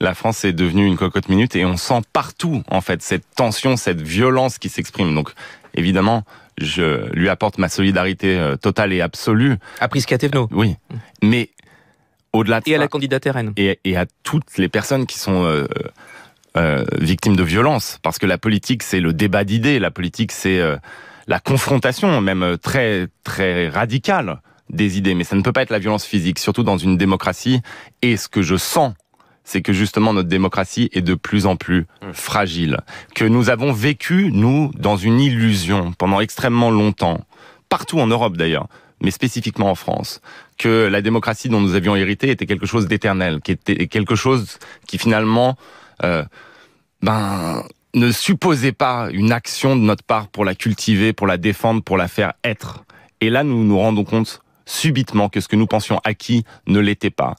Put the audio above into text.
la France est devenue une cocotte minute et on sent partout en fait cette tension, cette violence qui s'exprime. Donc évidemment, je lui apporte ma solidarité euh, totale et absolue. À Prisca Thévenot. oui, mais au-delà de et à la candidate RN et, à toutes les personnes qui sont euh, euh, victimes de violence, parce que la politique c'est le débat d'idées, la politique c'est la confrontation, même très très radicale des idées, mais ça ne peut pas être la violence physique, surtout dans une démocratie. Et ce que je sens c'est que justement notre démocratie est de plus en plus mmh. fragile, que nous avons vécu, nous, dans une illusion pendant extrêmement longtemps, partout en Europe d'ailleurs, mais spécifiquement en France, que la démocratie dont nous avions hérité était quelque chose d'éternel, qui était quelque chose qui finalement... Euh, ben, ne supposait pas une action de notre part pour la cultiver, pour la défendre, pour la faire être. Et là, nous nous rendons compte subitement que ce que nous pensions acquis ne l'était pas.